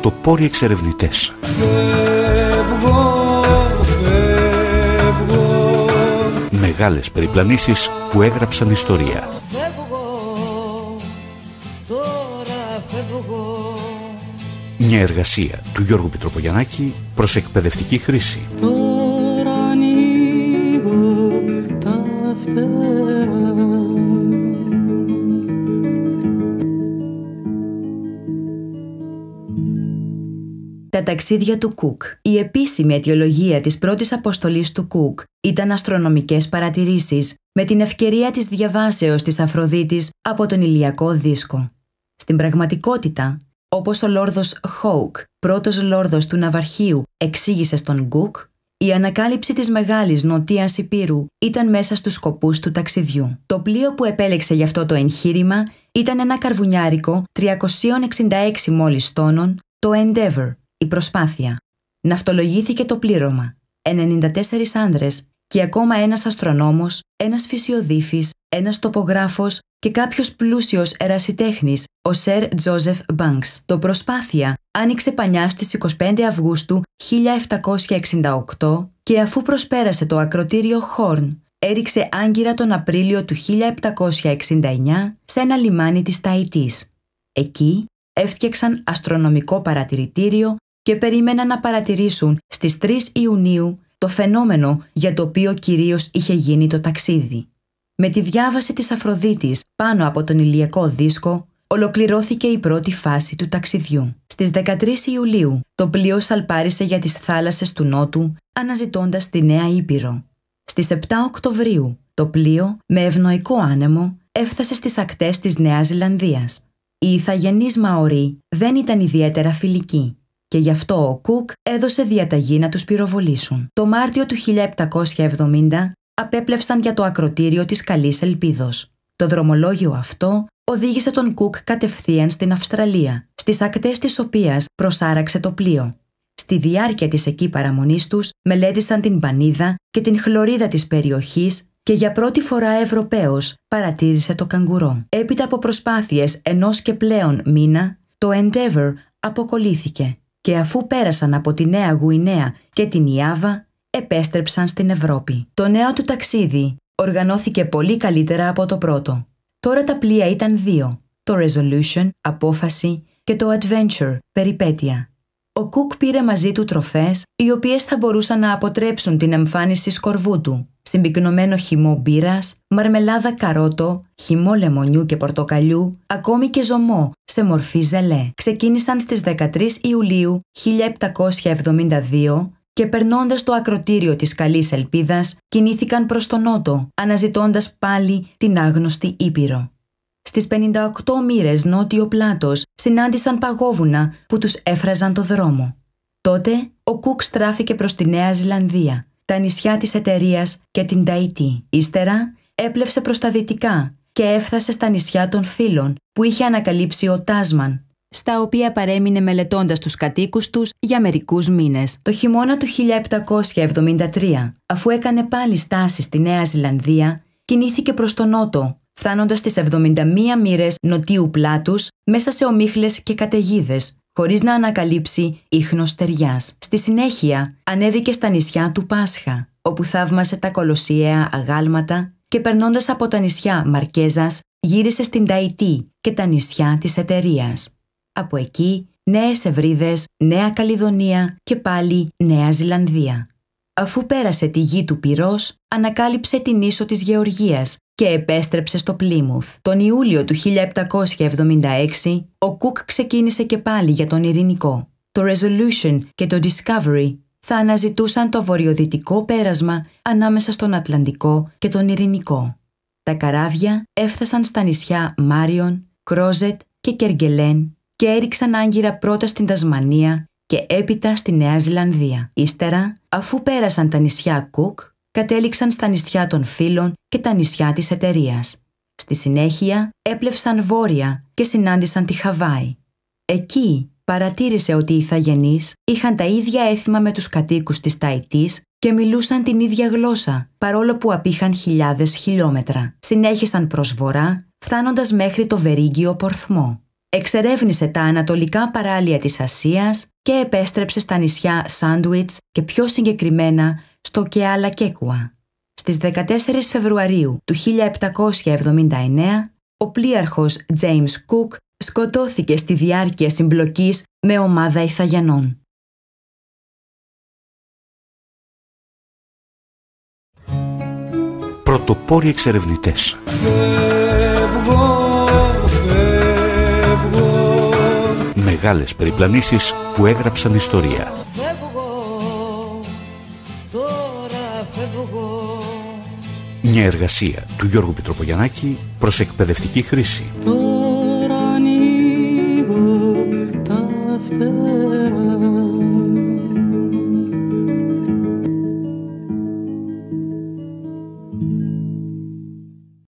πρωτοπόροι εξερευνητές. Φεύγω, φεύγω. Μεγάλες περιπλανήσεις που έγραψαν ιστορία. Μια εργασία του Γιώργου Πιτροπογιαννάκη προς εκπαιδευτική χρήση. ταξίδια του Κουκ. Η επίσημη αιτιολογία της πρώτης αποστολής του Κουκ ήταν αστρονομικές παρατηρήσεις, με την ευκαιρία της διαβάσεως της Αφροδίτης από τον ηλιακό δίσκο. Στην πραγματικότητα, όπως ο Λόρδος Χόουκ, πρώτος Λόρδος του Ναυαρχείου, εξήγησε στον Κουκ, η ανακάλυψη της Μεγάλης Νοτίας Υπήρου ήταν μέσα στους σκοπούς του ταξιδιού. Το πλοίο που επέλεξε γι' αυτό το εγχείρημα ήταν ένα καρβουνιάρικο 366 μόλις τόνων, το Endeavour, η προσπάθεια. Ναυτολογήθηκε το πλήρωμα. 94 άνδρες και ακόμα ένας αστρονόμος, ένας φυσιοδήφη, ένας τοπογράφος και κάποιος πλούσιος ερασιτέχνης, ο Σερ Τζόζεφ Μπάνξ. Το προσπάθεια άνοιξε πανιά στις 25 Αυγούστου 1768 και αφού προσπέρασε το ακροτήριο Χόρν, έριξε άγκυρα τον Απρίλιο του 1769 σε ένα λιμάνι της Ταϊτής. Εκεί έφτιαξαν αστρονομικό παρατηρητήριο και περίμεναν να παρατηρήσουν στις 3 Ιουνίου το φαινόμενο για το οποίο κυρίως είχε γίνει το ταξίδι. Με τη διάβαση της Αφροδίτης πάνω από τον ηλιακό δίσκο, ολοκληρώθηκε η πρώτη φάση του ταξιδιού. Στις 13 Ιουλίου, το πλοίο σαλπάρισε για τις θάλασσες του Νότου, αναζητώντας τη Νέα Ήπειρο. Στις 7 Οκτωβρίου, το πλοίο, με ευνοϊκό άνεμο, έφτασε στις ακτές της Νέας Ζηλανδίας. Οι ηθαγενείς δεν ήταν ιδιαίτερα φιλικοί και γι' αυτό ο Κουκ έδωσε διαταγή να τους πυροβολήσουν. Το Μάρτιο του 1770 απέπλευσαν για το ακροτήριο της Καλής Ελπίδος. Το δρομολόγιο αυτό οδήγησε τον Κουκ κατευθείαν στην Αυστραλία, στις ακτές της οποίας προσάραξε το πλοίο. Στη διάρκεια της εκεί παραμονής τους μελέτησαν την πανίδα και την χλωρίδα της περιοχής και για πρώτη φορά Ευρωπαίος παρατήρησε το καγκουρό. Έπειτα από προσπάθειες ενός και πλέον μήνα, το Endeavour αποκολλήθηκε και αφού πέρασαν από τη Νέα Γουινέα και την Ιάβα, επέστρεψαν στην Ευρώπη. Το νέο του ταξίδι οργανώθηκε πολύ καλύτερα από το πρώτο. Τώρα τα πλοία ήταν δύο, το Resolution, απόφαση, και το Adventure, περιπέτεια. Ο Κουκ πήρε μαζί του τροφές, οι οποίες θα μπορούσαν να αποτρέψουν την εμφάνιση σκορβού του, συμπυκνωμένο χυμό μπύρας, μαρμελάδα καρότο, χυμό λεμονιού και πορτοκαλιού, ακόμη και ζωμό σε μορφή ζελέ ξεκίνησαν στις 13 Ιουλίου 1772 και περνώντας το ακροτήριο της Καλής Ελπίδας κινήθηκαν προς τον νότο, αναζητώντας πάλι την άγνωστη Ήπειρο. Στις 58 μοίρες νότιο πλάτος συνάντησαν παγόβουνα που τους έφραζαν το δρόμο. Τότε ο Κουκ στράφηκε προς τη Νέα Ζηλανδία, τα νησιά της εταιρείας και την Ταϊτή. Ύστερα έπλευσε προς τα δυτικά, και έφτασε στα νησιά των Φίλων, που είχε ανακαλύψει ο Τάσμαν, στα οποία παρέμεινε μελετώντας τους κατοίκους τους για μερικούς μήνες. Το χειμώνα του 1773, αφού έκανε πάλι στάση στη Νέα Ζηλανδία, κινήθηκε προς τον νότο, φτάνοντας στις 71 μοίρες νοτίου πλάτους μέσα σε ομίχλες και καταιγίδες, χωρίς να ανακαλύψει ίχνος ταιριάς. Στη συνέχεια ανέβηκε στα νησιά του Πάσχα, όπου θαύμασε τα κολοσιαία αγάλματα και περνώντας από τα νησιά Μαρκέζας, γύρισε στην Ταϊτή και τα νησιά της εταιρείας. Από εκεί, Νέες Ευρίδε, Νέα Καλιδονία και πάλι Νέα Ζηλανδία. Αφού πέρασε τη γη του πυρός, ανακάλυψε την ίσο της Γεωργίας και επέστρεψε στο Πλίμουθ. Τον Ιούλιο του 1776, ο Κουκ ξεκίνησε και πάλι για τον Ειρηνικό. Το Resolution και το Discovery θα αναζητούσαν το βορειοδυτικό πέρασμα ανάμεσα στον Ατλαντικό και τον Ειρηνικό. Τα καράβια έφτασαν στα νησιά Μάριον, Κρόζετ και Κεργελέν και έριξαν άγκυρα πρώτα στην Τασμανία και έπειτα στη Νέα Ζηλανδία. Ύστερα, αφού πέρασαν τα νησιά Κουκ, κατέληξαν στα νησιά των Φίλων και τα νησιά της εταιρείας. Στη συνέχεια έπλευσαν βόρεια και συνάντησαν τη Χαβάη. Εκεί παρατήρησε ότι οι Ιθαγενείς είχαν τα ίδια έθιμα με τους κατοίκους της Ταϊτής και μιλούσαν την ίδια γλώσσα, παρόλο που απήχαν χιλιάδες χιλιόμετρα. Συνέχισαν προ βορρά, φτάνοντας μέχρι το Βερίγγιο Πορθμό. Εξερεύνησε τα ανατολικά παράλια της Ασίας και επέστρεψε στα νησιά Σάντουιτς και πιο συγκεκριμένα στο Κεάλα Κέκουα. Στις 14 Φεβρουαρίου του 1779, ο πλοίαρχος James Cook σκοτώθηκε στη διάρκεια συμπλοκής με ομάδα ηθαγενών. Πρωτοπόροι εξερευνητές φεύγω, φεύγω. Μεγάλες περιπλανήσεις που έγραψαν ιστορία Μια εργασία του Γιώργου Πιτροπογιαννάκη προς εκπαιδευτική χρήση